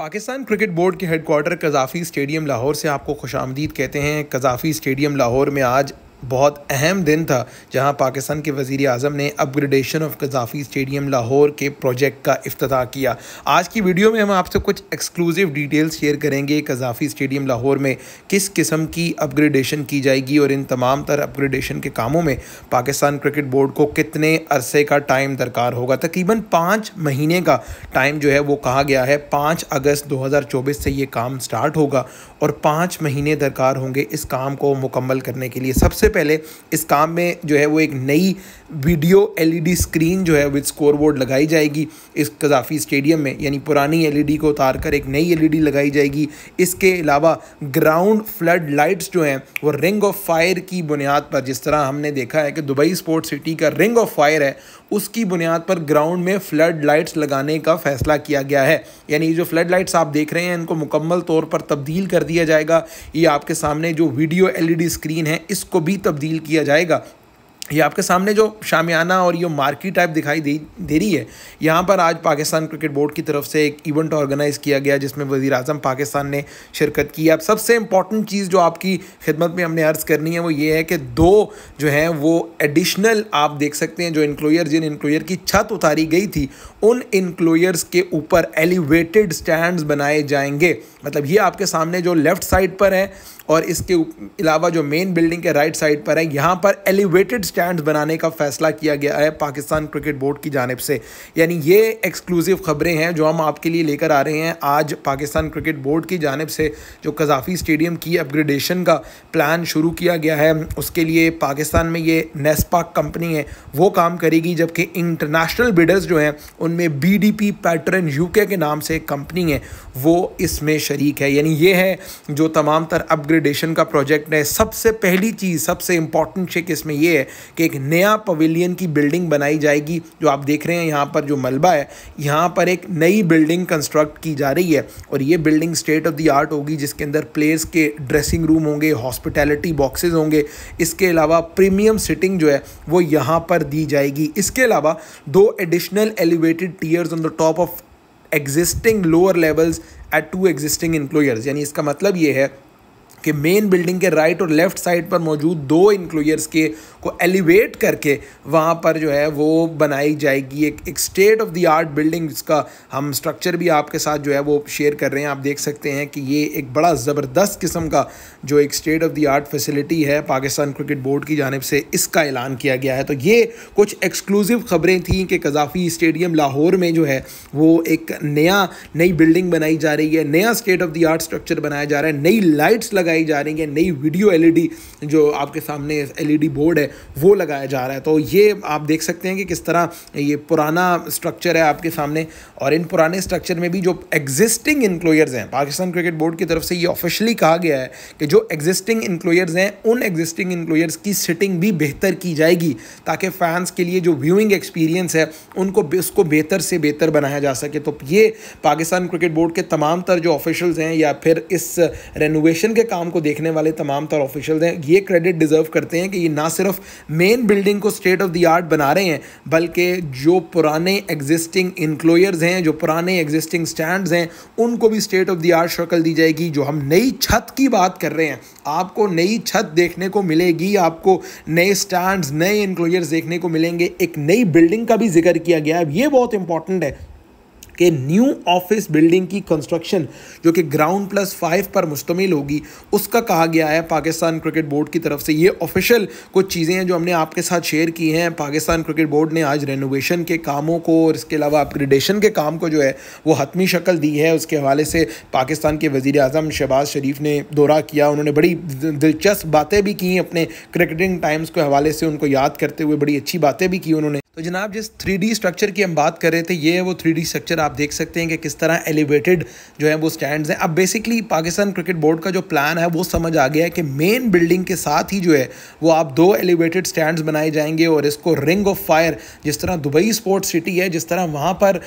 Pakistan cricket board के headquarter Gaddafi stadium Lahore से आपको खुश कहते हैं कजाफ़ी स्टेडियम लाहौर में आज बहुत अहम दिन था जहां पाकिस्तान के वजीर अजम ने upgradation of Gaddafi stadium Lahore के प्रोजेक्ट का अफ्ताह किया आज की वीडियो में हम आपसे कुछ एक्सक्लूसिव डिटेल्स शेयर करेंगे कजाफी स्टेडियम लाहौर में किस किस्म की अपग्रेडेशन की जाएगी और इन तमाम तर अपग्रेडेशन के कामों में पाकिस्तान क्रिकेट बोर्ड को कितने अरसे का टाइम दरकार होगा तकरीबन पाँच महीने का टाइम जो है वो कहा गया है पाँच अगस्त दो हज़ार चौबीस से ये काम स्टार्ट होगा और पाँच महीने दरकार होंगे इस काम को मुकम्मल करने के लिए सबसे पहले इस काम में जो है वो एक नई वीडियो एलईडी स्क्रीन जो है विद स्कोरबोर्ड लगाई जाएगी इस कजाफी स्टेडियम में यानी पुरानी एलईडी को उतार कर एक नई एलईडी लगाई जाएगी इसके अलावा ग्राउंड फ्लड लाइट्स जो हैं वो रिंग ऑफ फायर की बुनियाद पर जिस तरह हमने देखा है कि दुबई स्पोर्ट सिटी का रिंग ऑफ फायर है उसकी बुनियाद पर ग्राउंड में फ्लड लाइट्स लगाने का फैसला किया गया है यानी जो फ्लड लाइट्स आप देख रहे हैं इनको मुकम्मल तौर पर तब्दील कर दिया जाएगा ये आपके सामने जो वीडियो एलईडी स्क्रीन है इसको भी तब्दील किया जाएगा ये आपके सामने जो शामियाना और ये मार्की टाइप दिखाई दे दे रही है यहाँ पर आज पाकिस्तान क्रिकेट बोर्ड की तरफ से एक इवेंट ऑर्गेनाइज़ किया गया जिसमें वज़ी अजम पाकिस्तान ने शिरकत की अब सबसे इम्पॉर्टेंट चीज़ जो आपकी खिदमत में हमने अर्ज़ करनी है वो ये है कि दो जो हैं वो एडिशनल आप देख सकते हैं जो इंक्लोयर जिन इंक्लोयर की छत उतारी गई थी उन इंक्लोयर्स के ऊपर एलिवेटेड स्टैंड बनाए जाएंगे मतलब ये आपके सामने जो लेफ़्ट साइड पर है और इसके अलावा जो मेन बिल्डिंग के राइट साइड पर है यहाँ पर एलिवेटेड स्टैंड बनाने का फैसला किया गया है पाकिस्तान क्रिकेट बोर्ड की जानब से यानी ये एक्सक्लूसिव खबरें हैं जो हम आपके लिए लेकर आ रहे हैं आज पाकिस्तान क्रिकेट बोर्ड की जानब से जो कजाफी स्टेडियम की अपग्रेडेशन का प्लान शुरू किया गया है उसके लिए पाकिस्तान में ये नेस्पाक कंपनी है वो काम करेगी जबकि इंटरनेशनल बिडर्स जो हैं उनमें B D P pattern UK के नाम से कंपनी है वो इसमें शरीक है यानी ये है जो तमाम तर अपग्रेडेशन का प्रोजेक्ट है सबसे पहली चीज़ सबसे इंपॉर्टेंट चेक इसमें यह है कि एक नया पवेलियन की बिल्डिंग बनाई जाएगी जो आप देख रहे हैं यहाँ पर जो मलबा है यहाँ पर एक नई बिल्डिंग कंस्ट्रक्ट की जा रही है और ये building state of the art होगी जिसके अंदर प्लेयर्स के ड्रेसिंग रूम होंगे हॉस्पिटैलिटी बॉक्सेज होंगे इसके अलावा प्रीमियम सिटिंग जो है वो यहाँ पर दी जाएगी इसके अलावा दो additional elevated tiers on the top of existing lower levels at two existing enclosures यानी इसका मतलब ये है कि मेन बिल्डिंग के राइट और लेफ्ट साइड पर मौजूद दो इनक्लोजर्स के को एलिवेट करके वहाँ पर जो है वो बनाई जाएगी एक एक state of the art building जिसका हम स्ट्रक्चर भी आपके साथ जो है वो शेयर कर रहे हैं आप देख सकते हैं कि ये एक बड़ा ज़बरदस्त किस्म का जो एक state of the art facility है पाकिस्तान क्रिकेट बोर्ड की जानब से इसका ऐलान किया गया है तो ये कुछ एक्सक्लूसिव खबरें थी कि कजाफी स्टेडियम लाहौर में जो है वो एक नया नई बिल्डिंग बनाई जा रही है नया state of the art structure बनाया जा रहा है नई लाइट्स लगा लगाई जा रही है नई वीडियो एलईडी e जो आपके सामने एलईडी बोर्ड e है वो लगाया जा रहा है तो ये आप देख सकते हैं कि किस तरह ये पुराना स्ट्रक्चर है आपके सामने और इन पुराने स्ट्रक्चर में भी जो एग्जिस्टिंग इंक्लोयर्स हैं पाकिस्तान क्रिकेट बोर्ड की तरफ से ये ऑफिशियली कहा गया है कि जो एग्जिस्टिंग इंक्लोयर्स हैं उन एग्जिस्टिंग इंक्लोयर्स की सिटिंग भी बेहतर की जाएगी ताकि फैंस के लिए जो व्यूइंग एक्सपीरियंस है उनको उसको बेहतर से बेहतर बनाया जा सके तो ये पाकिस्तान क्रिकेट बोर्ड के तमाम तर जो ऑफिशल्स हैं या फिर इस रेनोवेशन के काम काम को देखने वाले तमाम तौर ऑफिशियल हैं ये क्रेडिट डिज़र्व करते हैं कि ये ना सिर्फ मेन बिल्डिंग को स्टेट ऑफ द आर्ट बना रहे हैं बल्कि जो पुराने एग्जिस्टिंग इंक्लोयर्स हैं जो पुराने एग्जिस्टिंग स्टैंड हैं उनको भी स्टेट ऑफ द आर्ट शक्ल दी जाएगी जो हम नई छत की बात कर रहे हैं आपको नई छत देखने को मिलेगी आपको नए स्टैंड नए इंक्लोयर्स देखने को मिलेंगे एक नई बिल्डिंग का भी जिक्र किया गया है ये बहुत इंपॉर्टेंट है के न्यू ऑफिस बिल्डिंग की कंस्ट्रक्शन जो कि ग्राउंड प्लस फाइव पर मुश्तमिल होगी उसका कहा गया है पाकिस्तान क्रिकेट बोर्ड की तरफ से ये ऑफिशियल कुछ चीज़ें हैं जो हमने आपके साथ शेयर की हैं पाकिस्तान क्रिकेट बोर्ड ने आज रेनोवेशन के कामों को और इसके अलावा अपग्रेडेशन के काम को जो है वो हतमी शक्ल दी है उसके हवाले से पाकिस्तान के वज़ी अजम शहबाज शरीफ ने दौरा किया उन्होंने बड़ी दिलचस्प बातें भी की अपने क्रिकेटिंग टाइम्स के हवाले से उनको याद करते हुए बड़ी अच्छी बातें भी की उन्होंने तो जनाब जिस थ्री स्ट्रक्चर की हम बात कर रहे थे ये है वो थ्री स्ट्रक्चर आप देख सकते हैं कि किस तरह एलिवेटेड जो है वो स्टैंड हैं अब बेसिकली पाकिस्तान क्रिकेट बोर्ड का जो प्लान है वो समझ आ गया है कि मेन बिल्डिंग के साथ ही जो है वो आप दो एलिवेटेड स्टैंड बनाए जाएंगे और इसको रिंग ऑफ फायर जिस तरह दुबई स्पोर्ट्स सिटी है जिस तरह वहाँ पर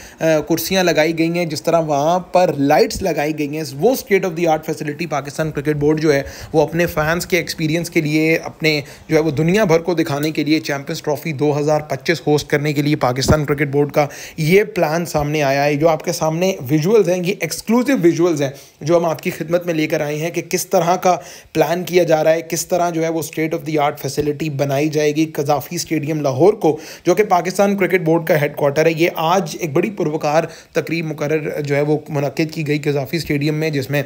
कुर्सियाँ लगाई गई हैं जिस तरह वहाँ पर लाइट्स लगाई गई हैं वो state of the art facility Pakistan cricket board जो है वो अपने फैंस के एक्सपीरियंस के लिए अपने जो है वो दुनिया भर को दिखाने के लिए चैम्पियंस ट्रॉफी दो हो पोस्ट करने के लिए पाकिस्तान क्रिकेट बोर्ड का ये प्लान सामने आया है जो आपके सामने विजुअल्स हैं ये एक्सक्लूसिव विजुअल्स हैं जो हम आपकी खिदमत में लेकर आए हैं कि किस तरह का प्लान किया जा रहा है किस तरह जो है वो state of the art facility बनाई जाएगी कजाफी स्टेडियम लाहौर को जो कि पाकिस्तान क्रिकेट बोर्ड का हेडकोार्टर है ये आज एक बड़ी पुरवकार तकरीब मुकर जो है वो मनद की गई कजाफी स्टेडियम में जिसमें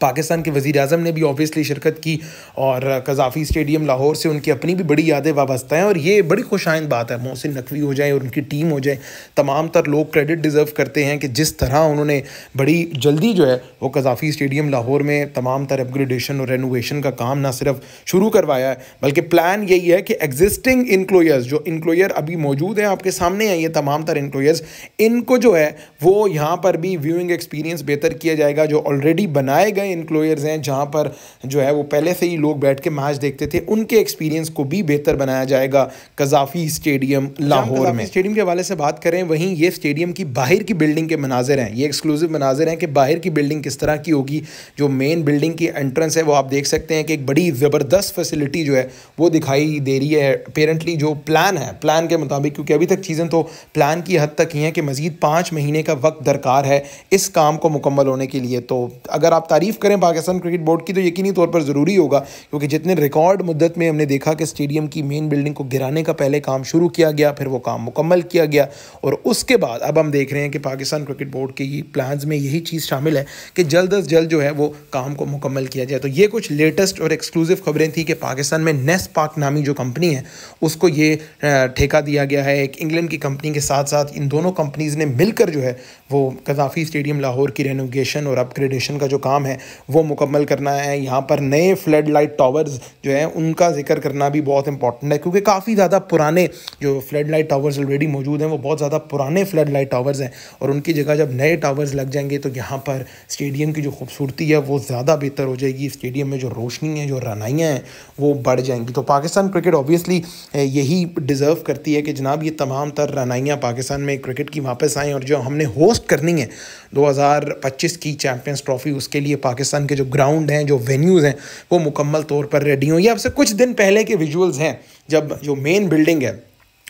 पाकिस्तान के वजीर अजम ने भी ऑब्वियसली शिरकत की और कजाफ़ी स्टेडियम लाहौर से उनकी अपनी भी बड़ी यादें वाबस्ता हैं और ये बड़ी खुश बात है मोहसिन नकवी हो जाए और उनकी टीम हो जाए तमाम तर लोग क्रेडिट डिज़र्व करते हैं कि जिस तरह उन्होंने बड़ी जल्दी जो है वो कजाफ़ी स्टेडियम लाहौर में तमाम तर अपग्रेडेशन और रेनोवेशन का काम ना सिर्फ शुरू करवाया है बल्कि प्लान यही है कि एग्जिस्टिंग इंक्लोयर्स जो इंक्लोयर अभी मौजूद हैं आपके सामने हैं ये तमाम तर इंक्लोयर्स इनको जो है वो यहाँ पर भी व्यूइंग एक्सपीरियंस बेहतर किया जाएगा जो ऑलरेडी बनाए गए इनक्लोयर्स हैं जहाँ पर जो है वो पहले से ही लोग बैठ के मैच देखते थे उनके एक्सपीरियंस को भी बेहतर बनाया जाएगा कजाफी स्टेडियम अच्छा, लाहौर में स्टेडियम के हवाले से बात करें वहीं ये स्टेडियम की बाहर की बिल्डिंग के मनाजर हैं ये एक्सक्लूसिव मनाजर हैं कि बाहर की बिल्डिंग किस तरह की होगी जो मेन बिल्डिंग की एंट्रेंस है वो आप देख सकते हैं कि एक बड़ी ज़बरदस्त फैसिलिटी जो है वो दिखाई दे रही है अपेरेंटली जो प्लान है प्लान के मुताबिक क्योंकि अभी तक चीज़ें तो प्लान की हद तक ही हैं कि मज़ीद पाँच महीने का वक्त दरकार है इस काम को मुकम्मल होने के लिए तो अगर आप तारीफ तारीफ़ करें पाकिस्तान क्रिकेट बोर्ड की तो यकीनी तौर पर ज़रूरी होगा क्योंकि जितने रिकॉर्ड मुद्दत में हमने देखा कि स्टेडियम की मेन बिल्डिंग को गिराने का पहले काम शुरू किया गया फिर वो काम मुकम्मल किया गया और उसके बाद अब हम देख रहे हैं कि पाकिस्तान क्रिकेट बोर्ड के ही प्लान में यही चीज़ शामिल है कि जल्द अज जल्द जो है वो काम को मुकम्मल किया जाए तो ये कुछ लेटेस्ट और एक्सक्लूसिव खबरें थी कि पाकिस्तान में नेस पाक नामी जो कंपनी है उसको ये ठेका दिया गया है एक इंग्लैंड की कंपनी के साथ साथ इन दोनों कंपनीज़ ने मिलकर जो है वो कजाफी स्टेडियम लाहौर की रेनोवेशन और अपग्रेडेशन का जो काम है वो मुकम्मल करना है यहाँ पर नए फ्लड लाइट टावर्स जो हैं उनका जिक्र करना भी बहुत इंपॉर्टेंट है क्योंकि काफ़ी ज़्यादा पुराने जो फ्लड लाइट टावर्स ऑलरेडी मौजूद हैं वो बहुत ज़्यादा पुराने फ्लड लाइट टावर्स हैं और उनकी जगह जब नए टावर्स लग जाएंगे तो यहाँ पर स्टेडियम की जो खूबसूरती है वो ज़्यादा बेहतर हो जाएगी स्टेडियम में जो रोशनी है जो रनाइयाँ हैं वो बढ़ जाएंगी तो पाकिस्तान क्रिकेट ऑब्वियसली यही डिज़र्व करती है कि जनाब ये तमाम तर रनाइयाँ पाकिस्तान में क्रिकेट की वापस आएँ और जो हमने होस्ट करनी है दो की चैम्पियंस ट्रॉफी उसके लिए पाकिस्तान के जो ग्राउंड हैं जो वेन्यूज़ हैं वो मुकम्मल तौर पर रेडी हों ये से कुछ दिन पहले के विजुअल्स हैं जब जो मेन बिल्डिंग है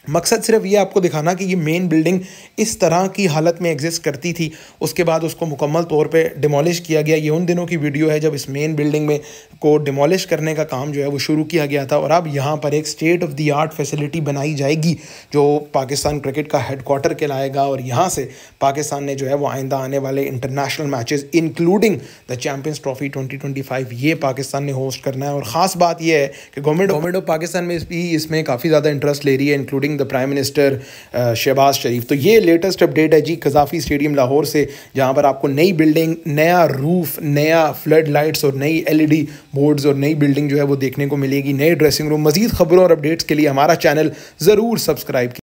मकसद सिर्फ ये आपको दिखाना कि ये मेन बिल्डिंग इस तरह की हालत में एग्जिस्ट करती थी उसके बाद उसको मुकम्मल तौर पे डिमोलिश किया गया ये उन दिनों की वीडियो है जब इस मेन बिल्डिंग में को डिमोलिश करने का काम जो है वो शुरू किया गया था और अब यहाँ पर एक state of the art facility बनाई जाएगी जो पाकिस्तान क्रिकेट का हेड क्वार्टर कहलाएगा और यहाँ से पाकिस्तान ने जो है वो आइंदा आने वाले international match including the champions trophy twenty ये पाकिस्तान ने होस्ट करना है और ख़ास बात यह है कि गवर्नमेंट गवर्नमेंट ऑफ पाकिस्तान में भी इसमें काफ़ी ज़्यादा इंटरेस्ट ले रही है including including the prime minister Shahbaz Sharif तो ये लेटेस्ट अपडेट है जी कजाफी स्टेडियम लाहौर से जहाँ पर आपको नई बिल्डिंग नया रूफ नया फ्लड लाइट्स और नई एलईडी बोर्ड्स e और नई बिल्डिंग जो है वो देखने को मिलेगी नए ड्रेसिंग रूम मजीद खबरों और अपडेट्स के लिए हमारा चैनल ज़रूर सब्सक्राइब